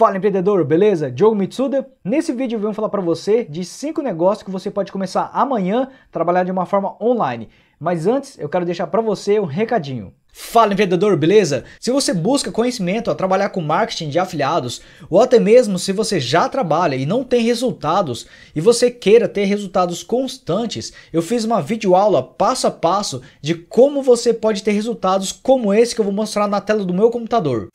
Fala empreendedor, beleza? Jogo Mitsuda. Nesse vídeo eu venho falar para você de 5 negócios que você pode começar amanhã trabalhar de uma forma online. Mas antes, eu quero deixar para você um recadinho. Fala empreendedor, beleza? Se você busca conhecimento a trabalhar com marketing de afiliados, ou até mesmo se você já trabalha e não tem resultados e você queira ter resultados constantes, eu fiz uma videoaula passo a passo de como você pode ter resultados como esse que eu vou mostrar na tela do meu computador.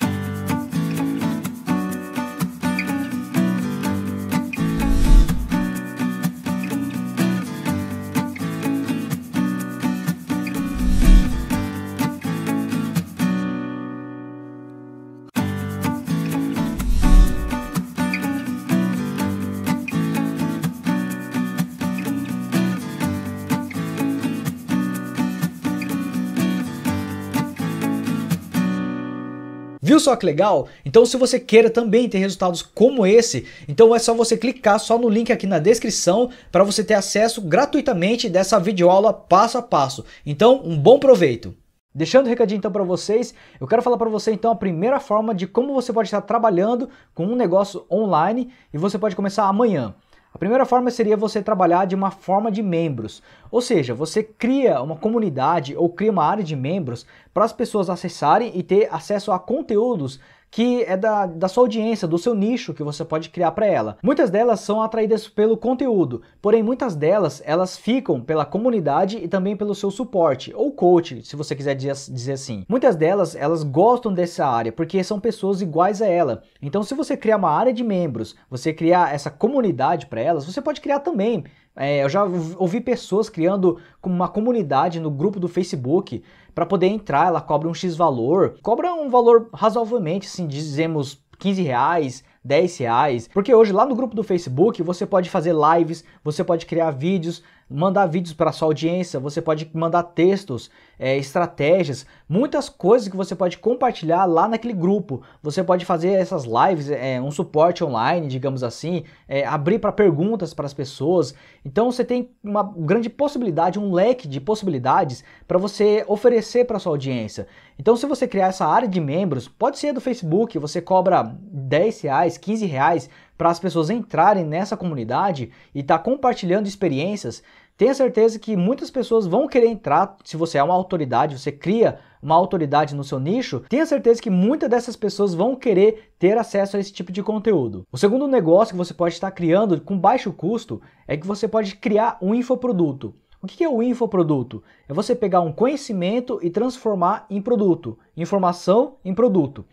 Viu só que legal? Então se você queira também ter resultados como esse, então é só você clicar só no link aqui na descrição para você ter acesso gratuitamente dessa videoaula passo a passo. Então um bom proveito! Deixando o um recadinho então para vocês, eu quero falar para você então a primeira forma de como você pode estar trabalhando com um negócio online e você pode começar amanhã. A primeira forma seria você trabalhar de uma forma de membros, ou seja, você cria uma comunidade ou cria uma área de membros para as pessoas acessarem e ter acesso a conteúdos que é da, da sua audiência, do seu nicho que você pode criar para ela. Muitas delas são atraídas pelo conteúdo, porém muitas delas elas ficam pela comunidade e também pelo seu suporte ou coach, se você quiser dizer, dizer assim. Muitas delas elas gostam dessa área porque são pessoas iguais a ela. Então se você criar uma área de membros, você criar essa comunidade para elas, você pode criar também é, eu já ouvi pessoas criando uma comunidade no grupo do Facebook para poder entrar, ela cobra um X valor, cobra um valor razoavelmente, assim, dizemos 15 reais, 10 reais, porque hoje lá no grupo do Facebook você pode fazer lives, você pode criar vídeos, mandar vídeos para sua audiência, você pode mandar textos, é, estratégias, muitas coisas que você pode compartilhar lá naquele grupo. Você pode fazer essas lives, é, um suporte online, digamos assim, é, abrir para perguntas para as pessoas. Então você tem uma grande possibilidade, um leque de possibilidades para você oferecer para sua audiência. Então se você criar essa área de membros, pode ser do Facebook, você cobra 10 reais, 15 reais para as pessoas entrarem nessa comunidade e estar tá compartilhando experiências, tenha certeza que muitas pessoas vão querer entrar. Se você é uma autoridade, você cria uma autoridade no seu nicho, tenha certeza que muitas dessas pessoas vão querer ter acesso a esse tipo de conteúdo. O segundo negócio que você pode estar criando com baixo custo é que você pode criar um infoproduto. O que é o infoproduto? É você pegar um conhecimento e transformar em produto, informação em produto.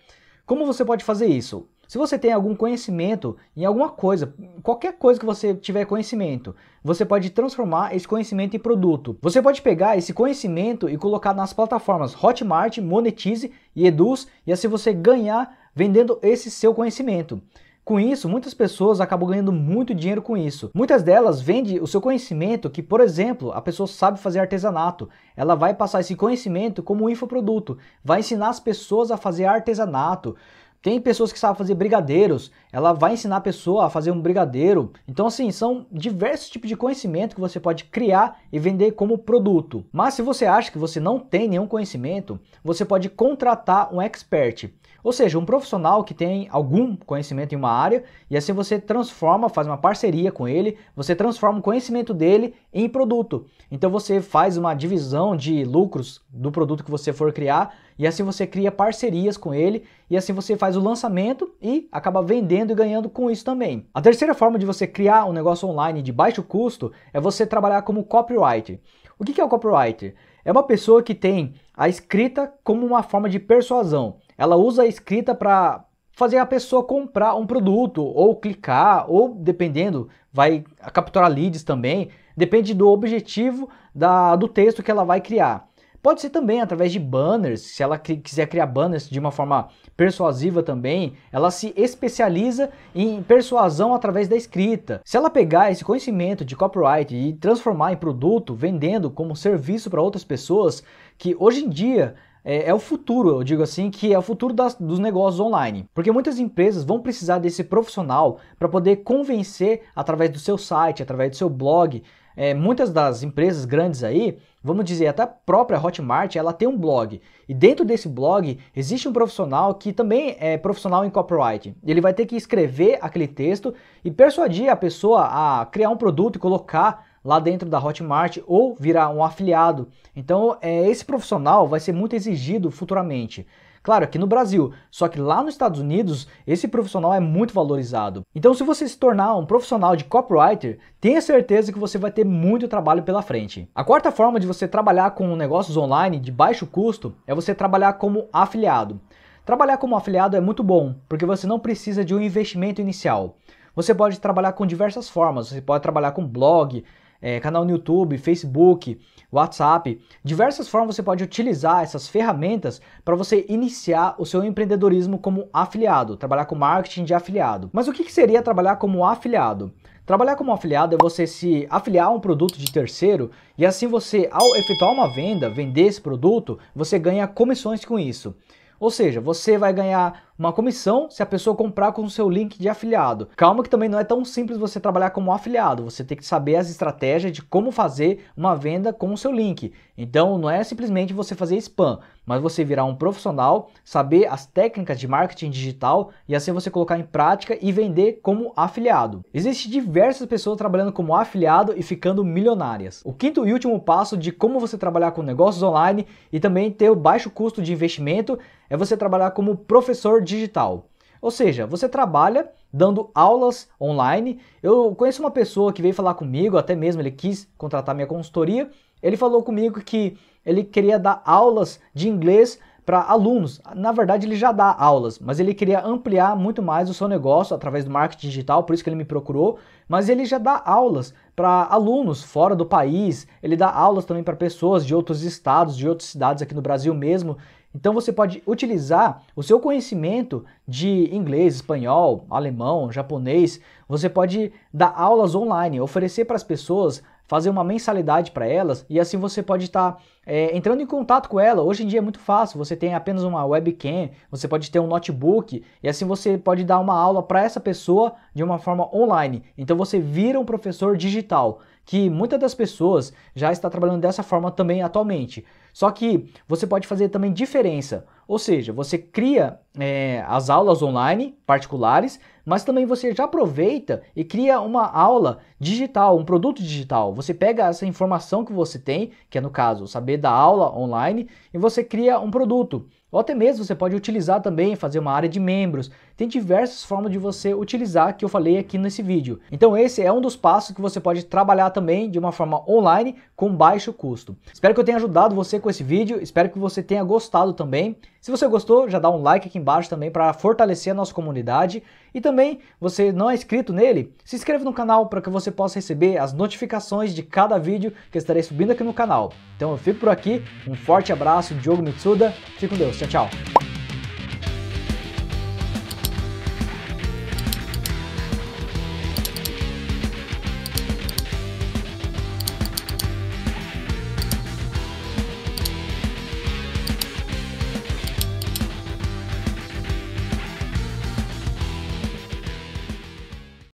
Como você pode fazer isso? Se você tem algum conhecimento em alguma coisa, qualquer coisa que você tiver conhecimento, você pode transformar esse conhecimento em produto. Você pode pegar esse conhecimento e colocar nas plataformas Hotmart, Monetize e Eduz, e assim você ganhar vendendo esse seu conhecimento. Com isso, muitas pessoas acabam ganhando muito dinheiro com isso. Muitas delas vendem o seu conhecimento, que por exemplo, a pessoa sabe fazer artesanato. Ela vai passar esse conhecimento como um infoproduto, vai ensinar as pessoas a fazer artesanato. Tem pessoas que sabem fazer brigadeiros, ela vai ensinar a pessoa a fazer um brigadeiro. Então, assim, são diversos tipos de conhecimento que você pode criar e vender como produto. Mas se você acha que você não tem nenhum conhecimento, você pode contratar um expert. Ou seja, um profissional que tem algum conhecimento em uma área e assim você transforma, faz uma parceria com ele, você transforma o conhecimento dele em produto. Então você faz uma divisão de lucros do produto que você for criar e assim você cria parcerias com ele e assim você faz o lançamento e acaba vendendo e ganhando com isso também. A terceira forma de você criar um negócio online de baixo custo é você trabalhar como copywriter. O que é o copywriter? É uma pessoa que tem a escrita como uma forma de persuasão. Ela usa a escrita para fazer a pessoa comprar um produto ou clicar ou dependendo vai capturar leads também depende do objetivo da, do texto que ela vai criar Pode ser também através de banners, se ela quiser criar banners de uma forma persuasiva também, ela se especializa em persuasão através da escrita. Se ela pegar esse conhecimento de copyright e transformar em produto, vendendo como serviço para outras pessoas, que hoje em dia é, é, o futuro, eu digo assim, que é o futuro das, dos negócios online. Porque muitas empresas vão precisar desse profissional para poder convencer através do seu site, através do seu blog, é, muitas das empresas grandes aí, vamos dizer, até a própria Hotmart, ela tem um blog. E dentro desse blog existe um profissional que também é profissional em copyright. Ele vai ter que escrever aquele texto e persuadir a pessoa a criar um produto e colocar lá dentro da Hotmart ou virar um afiliado. Então, é, esse profissional vai ser muito exigido futuramente. Claro, aqui no Brasil, só que lá nos Estados Unidos esse profissional é muito valorizado. Então, se você se tornar um profissional de copywriter, tenha certeza que você vai ter muito trabalho pela frente. A quarta forma de você trabalhar com negócios online de baixo custo é você trabalhar como afiliado. Trabalhar como afiliado é muito bom, porque você não precisa de um investimento inicial. Você pode trabalhar com diversas formas, você pode trabalhar com blog, é, canal no YouTube, Facebook, WhatsApp, diversas formas você pode utilizar essas ferramentas para você iniciar o seu empreendedorismo como afiliado, trabalhar com marketing de afiliado. Mas o que, que seria trabalhar como afiliado? Trabalhar como afiliado é você se afiliar a um produto de terceiro e assim você, ao efetuar uma venda, vender esse produto, você ganha comissões com isso. Ou seja, você vai ganhar uma comissão se a pessoa comprar com o seu link de afiliado. Calma que também não é tão simples você trabalhar como afiliado, você tem que saber as estratégias de como fazer uma venda com o seu link. Então não é simplesmente você fazer spam, mas você virar um profissional, saber as técnicas de marketing digital e assim você colocar em prática e vender como afiliado. Existem diversas pessoas trabalhando como afiliado e ficando milionárias. O quinto e último passo de como você trabalhar com negócios online e também ter o baixo custo de investimento é você trabalhar como professor de digital. Ou seja, você trabalha dando aulas online. Eu conheço uma pessoa que veio falar comigo, até mesmo ele quis contratar minha consultoria. Ele falou comigo que ele queria dar aulas de inglês para alunos. Na verdade, ele já dá aulas, mas ele queria ampliar muito mais o seu negócio através do marketing digital, por isso que ele me procurou. Mas ele já dá aulas para alunos fora do país, ele dá aulas também para pessoas de outros estados, de outras cidades aqui no Brasil mesmo. Então você pode utilizar o seu conhecimento de inglês, espanhol, alemão, japonês. Você pode dar aulas online, oferecer para as pessoas, fazer uma mensalidade para elas e assim você pode estar tá é, entrando em contato com ela. Hoje em dia é muito fácil, você tem apenas uma webcam, você pode ter um notebook e assim você pode dar uma aula para essa pessoa de uma forma online. Então você vira um professor digital, que muitas das pessoas já está trabalhando dessa forma também atualmente. Só que você pode fazer também diferença, ou seja, você cria é, as aulas online particulares, mas também você já aproveita e cria uma aula digital, um produto digital. Você pega essa informação que você tem, que é no caso, saber da aula online e você cria um produto. Ou até mesmo você pode utilizar também, fazer uma área de membros. Tem diversas formas de você utilizar que eu falei aqui nesse vídeo. Então esse é um dos passos que você pode trabalhar também de uma forma online com baixo custo. Espero que eu tenha ajudado você com esse vídeo, espero que você tenha gostado também. Se você gostou, já dá um like aqui embaixo também para fortalecer a nossa comunidade. E também, você não é inscrito nele? Se inscreve no canal para que você possa receber as notificações de cada vídeo que estarei subindo aqui no canal. Então eu fico por aqui, um forte abraço, Diogo Mitsuda, fique com Deus. Tchau, tchau.